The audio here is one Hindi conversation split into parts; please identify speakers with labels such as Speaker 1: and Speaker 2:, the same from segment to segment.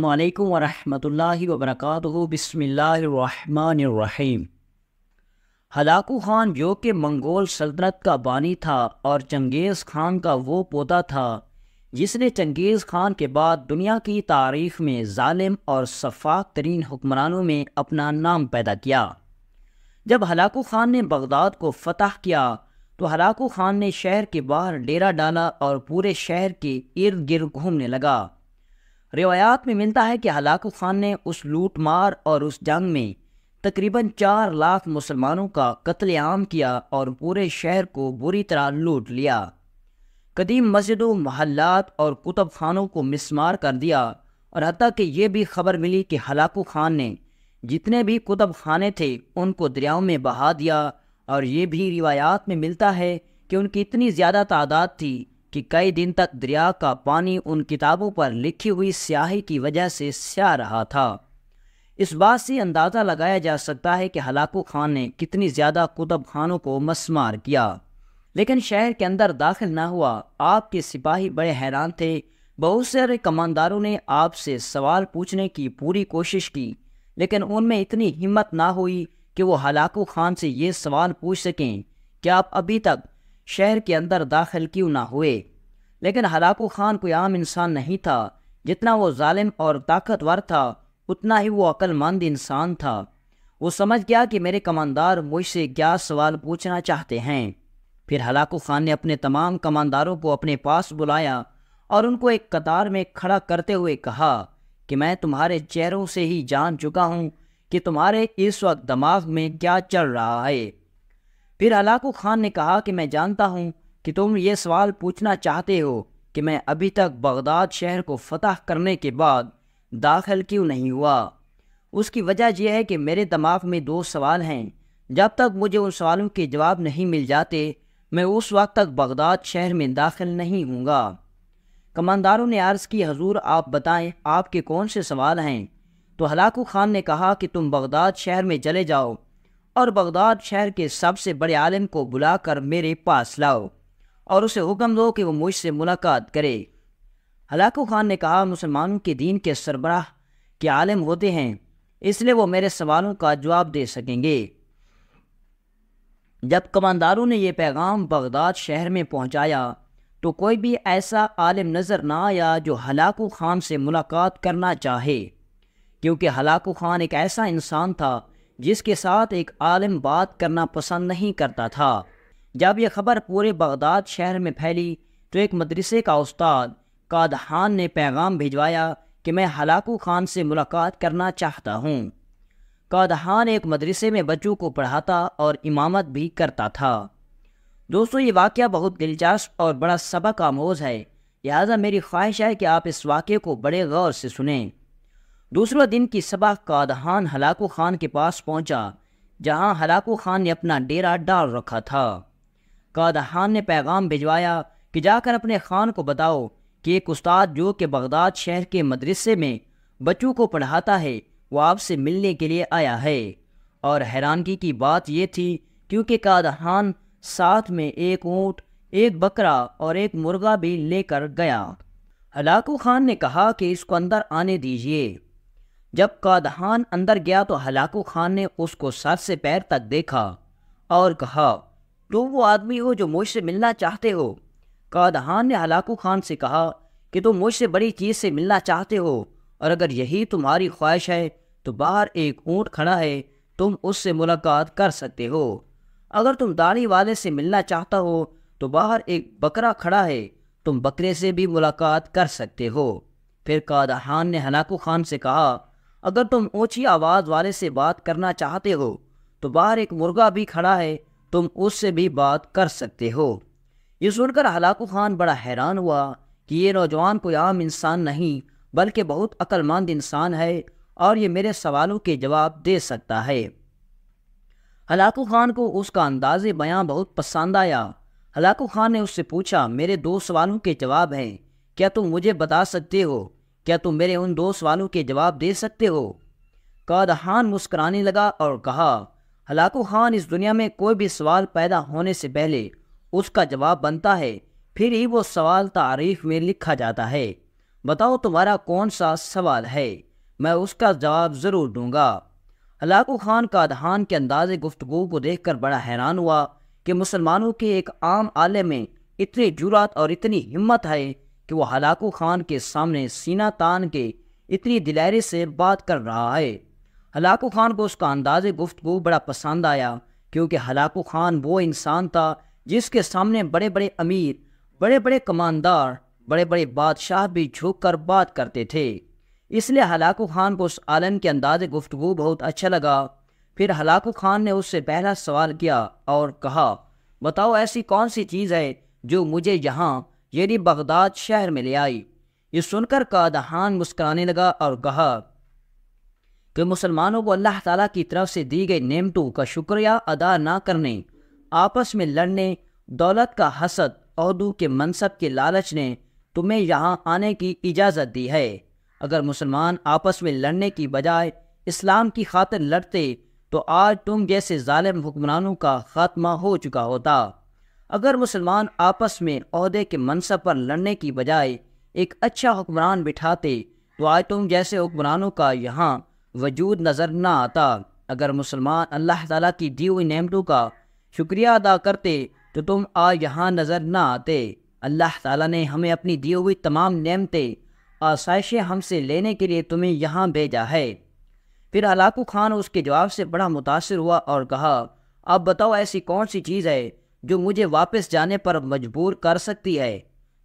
Speaker 1: अल्लाम वरहमल वरक बसमीम हलाकू खान जो कि मंगोल सल्तनत का बानी था और चंगेज़ खान का वो पोता था जिसने चंगेज़ खान के बाद दुनिया की तारीख में ालिम और शफाक तरीन हुक्मरानों में अपना नाम पैदा किया जब हलाकू खान ने बगदाद को फतह किया तो हलाकू खान ने शहर के बाहर डेरा डाला और पूरे शहर के इर्द गिर्द घूमने लगा रिवायात में मिलता है कि हलाकु खान ने उस लूट मार और उस जंग में तकरीबन चार लाख मुसलमानों का कत्लेआम किया और पूरे शहर को बुरी तरह लूट लिया कदीम मस्जिदों महल्लात और कुतब खानों को मिसमार कर दिया और हती कि यह भी खबर मिली कि हलाकू खान ने जितने भी कुतब खाने थे उनको दरियाओं में बहा दिया और ये भी रिवायात में मिलता है कि उनकी इतनी ज़्यादा तादाद थी कि कई दिन तक दरिया का पानी उन किताबों पर लिखी हुई स्याही की वजह से स्या रहा था इस बात से अंदाज़ा लगाया जा सकता है कि हलाकू खान ने कितनी ज़्यादा कुतब खानों को मसमार किया लेकिन शहर के अंदर दाखिल ना हुआ आपके सिपाही बड़े हैरान थे बहुत सारे कमानदारों ने आपसे सवाल पूछने की पूरी कोशिश की लेकिन उनमें इतनी हिम्मत ना हुई कि वो हलाकू खान से ये सवाल पूछ सकें कि आप अभी तक शहर के अंदर दाखिल क्यों ना हुए लेकिन हलाकू खान कोई आम इंसान नहीं था जितना वो जालिम और ताकतवर था उतना ही वो अक्लमंद इंसान था वो समझ गया कि मेरे कमानदार मुझसे क्या सवाल पूछना चाहते हैं फिर हलाकू खान ने अपने तमाम कमानदारों को अपने पास बुलाया और उनको एक कतार में खड़ा करते हुए कहा कि मैं तुम्हारे चेहरों से ही जान चुका हूँ कि तुम्हारे इस वक्त दिमाग में क्या चल रहा है फिर अलाकू खान ने कहा कि मैं जानता हूँ कि तुम ये सवाल पूछना चाहते हो कि मैं अभी तक बगदाद शहर को फतह करने के बाद दाखिल क्यों नहीं हुआ उसकी वजह यह है कि मेरे दिमाग में दो सवाल हैं जब तक मुझे उन सवालों के जवाब नहीं मिल जाते मैं उस वक्त तक बगदाद शहर में दाखिल नहीं हूँगा कमांदारों ने अर्ज़ की हजूर आप बताएं आपके कौन से सवाल हैं तो हलाकू खान ने कहा कि तुम बगदाद शहर में चले जाओ और बगदाद शहर के सबसे बड़े आलिम को बुलाकर मेरे पास लाओ और उसे हुक्म दो कि वो मुझसे मुलाकात करे हलाकू खान ने कहा मुसलमानों के दीन के सरबराह के आलिम होते हैं इसलिए वो मेरे सवालों का जवाब दे सकेंगे जब कमांदारों ने यह पैगाम बगदाद शहर में पहुंचाया तो कोई भी ऐसा आलिम नज़र ना आया जो हलाकू खान से मुलाकात करना चाहे क्योंकि हलाकू खान एक ऐसा इंसान था जिसके साथ एक आलम बात करना पसंद नहीं करता था जब यह खबर पूरे बगदाद शहर में फैली तो एक मदरसे का उस्ताद कादहान ने पैगाम भिजवाया कि मैं हलाकू खान से मुलाकात करना चाहता हूँ कादहान एक मदरसे में बच्चों को पढ़ाता और इमामत भी करता था दोस्तों ये वाक़ बहुत दिलचस्प और बड़ा सबक आमोज है लिहाजा मेरी ख्वाहिश है कि आप इस वाक़े को बड़े गौर से सुनें दूसरे दिन की सबह कादहान हलाकू खान के पास पहुंचा जहां हलाकू खान ने अपना डेरा डाल रखा था कादहान ने पैगाम भिजवाया कि जाकर अपने खान को बताओ कि एक उस्ताद जो कि बगदाद शहर के मदरसे में बच्चों को पढ़ाता है वो आपसे मिलने के लिए आया है और हैरानगी की बात यह थी क्योंकि कादहान साथ में एक ऊँट एक बकरा और एक मुर्गा भी लेकर गया हलाकू खान ने कहा कि इसको अंदर आने दीजिए जब कादहान अंदर गया तो हलाकू खान ने उसको सर से पैर तक देखा और कहा तुम तो वो आदमी हो जो मुझसे मिलना चाहते हो कादहान ने हलाकू खान से कहा कि तुम मुझसे बड़ी चीज़ से मिलना चाहते हो और अगर यही तुम्हारी ख्वाहिश है तो बाहर एक ऊँट खड़ा है तुम उससे मुलाकात कर सकते हो अगर तुम दाढ़ी वाले से मिलना चाहता हो तो बाहर एक बकरा खड़ा है तुम बकरे से भी मुलाकात कर सकते हो फिर कादहान ने हलाकू खान से कहा अगर तुम ऊंची आवाज़ वाले से बात करना चाहते हो तो बाहर एक मुर्गा भी खड़ा है तुम उससे भी बात कर सकते हो ये सुनकर हलाकू खान बड़ा हैरान हुआ कि ये नौजवान कोई आम इंसान नहीं बल्कि बहुत अक्लमंद इंसान है और ये मेरे सवालों के जवाब दे सकता है हलाकू खान को उसका अंदाज बयां बहुत पसंद आया हलाकू खान ने उससे पूछा मेरे दो सवालों के जवाब हैं क्या तुम मुझे बता सकते हो क्या तुम मेरे उन दो सवालों के जवाब दे सकते हो कादहान मुस्कराने लगा और कहा हलाकू खान इस दुनिया में कोई भी सवाल पैदा होने से पहले उसका जवाब बनता है फिर ही वो सवाल तारीफ में लिखा जाता है बताओ तुम्हारा कौन सा सवाल है मैं उसका जवाब ज़रूर दूंगा हलाकू खान का दहान के अंदाज गुफ्तु को देखकर बड़ा हैरान हुआ कि मुसलमानों के एक आम आले में इतनी जुरात और इतनी हिम्मत है कि वह हलाकू खान के सामने सीना तान के इतनी दिलैरी से बात कर रहा है हलाकू खान को उसका अंदाज गुफ्तु बड़ा पसंद आया क्योंकि हलाकू खान वो इंसान था जिसके सामने बड़े बड़े अमीर बड़े बड़े कमानदार बड़े बड़े बादशाह भी झुक कर बात करते थे इसलिए हलाकू खान को उस आलम के अंदाज गुफ्तु बहुत अच्छा लगा फिर हलाकू खान ने उससे पहला सवाल किया और कहा बताओ ऐसी कौन सी चीज़ है जो मुझे यहाँ यानी बगदाद शहर में ले आई ये सुनकर कादहान मुस्कराने लगा और कहा कि मुसलमानों को अल्लाह ताला की तरफ से दी गई नेमटों का शुक्रिया अदा ना करने आपस में लड़ने दौलत का हसद अहदू के मनसब के लालच ने तुम्हें यहाँ आने की इजाज़त दी है अगर मुसलमान आपस में लड़ने की बजाय इस्लाम की खातर लड़ते तो आज तुम जैसे ालिम हुक्मरानों का खात्मा हो चुका होता अगर मुसलमान आपस में अहदे के मनसब पर लड़ने की बजाय एक अच्छा हुक्मरान बिठाते तो आज तुम जैसे हुक्मरानों का यहाँ वजूद नज़र न आता अगर मुसलमान अल्लाह ताला की दी हुई नेमतों का शुक्रिया अदा करते तो तुम आज यहाँ नज़र न आते अल्लाह ताला ने हमें अपनी दी हुई तमाम नेमतें आसाइशें हमसे लेने के लिए तुम्हें यहाँ भेजा है फिर हलाकू खान उसके जवाब से बड़ा मुतासर हुआ और कहा अब बताओ ऐसी कौन सी चीज़ है जो मुझे वापस जाने पर मजबूर कर सकती है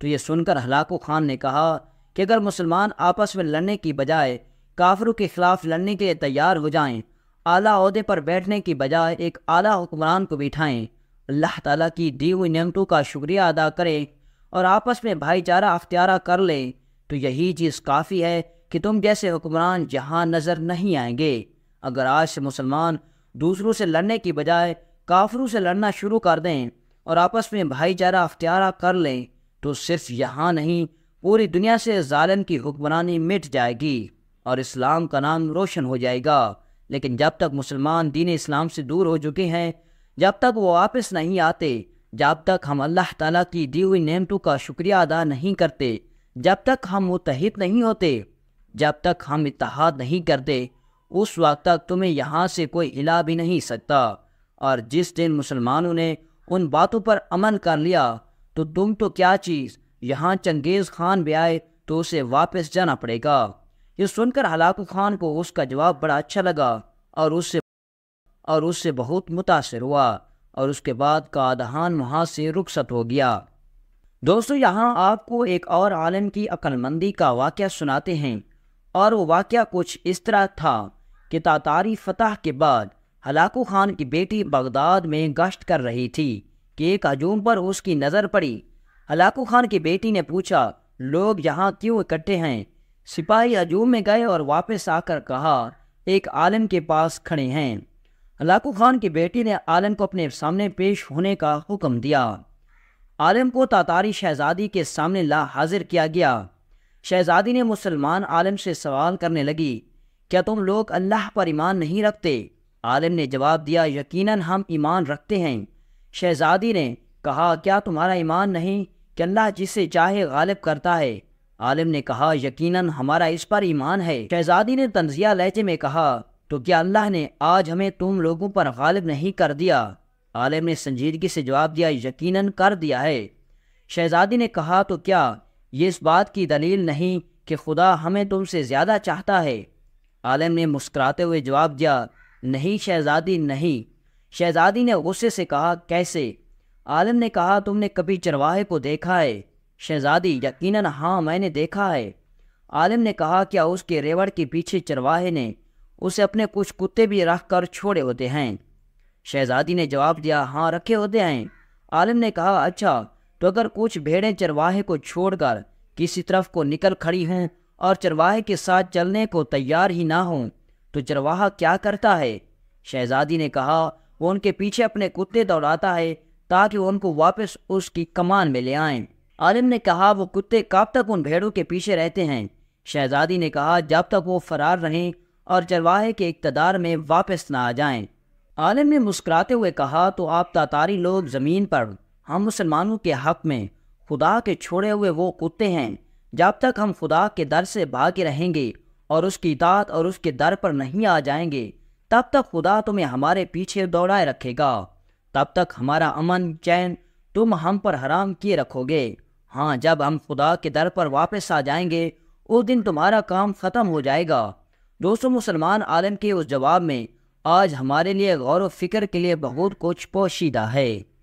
Speaker 1: तो ये सुनकर हलाकू खान ने कहा कि अगर मुसलमान आपस में लड़ने की बजाय काफरों के खिलाफ लड़ने के लिए तैयार हो जाएं, आला अहदे पर बैठने की बजाय एक आला हुक्मरान को बिठाएं, अल्लाह ताला की दी हुई नियमतों का शुक्रिया अदा करें और आपस में भाईचारा अख्तियारा कर लें तो यही चीज़ काफ़ी है कि तुम जैसे हुक्मरान जहाँ नज़र नहीं आएंगे अगर आज से मुसलमान दूसरों से लड़ने की बजाय काफरों से लड़ना शुरू कर दें और आपस में भाईचारा अख्तियारा कर लें तो सिर्फ यहाँ नहीं पूरी दुनिया से जालन की हुक्मरानी मिट जाएगी और इस्लाम का नाम रोशन हो जाएगा लेकिन जब तक मुसलमान दीन इस्लाम से दूर हो चुके हैं जब तक वो वापस नहीं आते जब तक हम अल्लाह ताला की दी हुई नेमतों का शुक्रिया अदा नहीं करते जब तक हम मुतहद नहीं होते जब तक हम इतिहाद नहीं करते उस वक्त तक तुम्हें यहाँ से कोई हिला भी नहीं सकता और जिस दिन मुसलमानों ने उन बातों पर अमल कर लिया तो तुम तो क्या चीज़ यहाँ चंगेज़ खान भी आए तो उसे वापस जाना पड़ेगा ये सुनकर हलाकू खान को उसका जवाब बड़ा अच्छा लगा और उससे और उससे बहुत मुतासर हुआ और उसके बाद का दहान वहाँ से रुखसत हो गया दोस्तों यहाँ आपको एक और आलम की अक्लमंदी का वाक़ सुनाते हैं और वो वाक़ कुछ इस तरह था कि तातारी फतह के बाद हलाकू खान की बेटी बगदाद में गश्त कर रही थी कि एक हजूम पर उसकी नज़र पड़ी हलाकू खान की बेटी ने पूछा लोग यहाँ क्यों इकट्ठे हैं सिपाही हजूम में गए और वापस आकर कहा एक आलम के पास खड़े हैं हलाकू खान की बेटी ने आलम को अपने सामने पेश होने का हुक्म दिया आलम को तातारी शहजादी के सामने ला हाजिर किया गया शहजादी ने मुसलमान आलम से सवाल करने लगी क्या तुम लोग अल्लाह पर ईमान नहीं रखते आलिम ने जवाब दिया यकीनन हम ईमान रखते हैं शहजादी ने कहा क्या तुम्हारा ईमान नहीं कि अल्लाह जिसे चाहे गालिब करता है आलिम ने कहा यकीनन हमारा इस पर ईमान है शहजादी ने तंजिया लहजे में कहा तो क्या अल्लाह ने आज हमें तुम लोगों पर गालिब नहीं कर दिया आलिम ने संजीदगी से जवाब दिया यकीनन कर दिया है शहजादी ने कहा तो क्या ये इस बात की दलील नहीं कि खुदा हमें तुमसे ज़्यादा चाहता है आलिम ने मुस्कराते हुए जवाब दिया नहीं शहजादी नहीं शहजादी ने गुस्से से कहा कैसे आलम ने कहा तुमने कभी चरवाहे को देखा है शहजादी यकीनन हाँ मैंने देखा है आलम ने कहा क्या उसके रेवड़ के पीछे चरवाहे ने उसे अपने कुछ कुत्ते भी रख कर छोड़े होते हैं शहजादी ने जवाब दिया हाँ रखे होते हैं आलम ने कहा अच्छा तो अगर कुछ भेड़ें चरवाहे को छोड़कर किसी तरफ को निकल खड़ी हों और चरवाहे के साथ चलने को तैयार ही ना हों तो चरवाहा क्या करता है शहजादी ने कहा वो उनके पीछे अपने कुत्ते दौड़ाता है ताकि वो उनको वापस उसकी कमान में ले आए आलिम ने कहा वो कुत्ते कब तक उन भेड़ों के पीछे रहते हैं शहजादी ने कहा जब तक वो फरार रहें और चरवाहे के इकतदार में वापस ना आ जाएं। आलिम ने मुस्कुराते हुए कहा तो आप तातारी लोग ज़मीन पर हम मुसलमानों के हक में खुदा के छोड़े हुए वो कुत्ते हैं जब तक हम खुदा के दर से भागे रहेंगे और उसकी इतात और उसके दर पर नहीं आ जाएंगे तब तक खुदा तुम्हें हमारे पीछे दौड़ाए रखेगा तब तक हमारा अमन चैन तुम हम पर हराम किए रखोगे हाँ जब हम खुदा के दर पर वापस आ जाएंगे उस दिन तुम्हारा काम ख़त्म हो जाएगा दोस्तों मुसलमान आलम के उस जवाब में आज हमारे लिए गौर व फिक्र के लिए बहुत कुछ पोशीदा है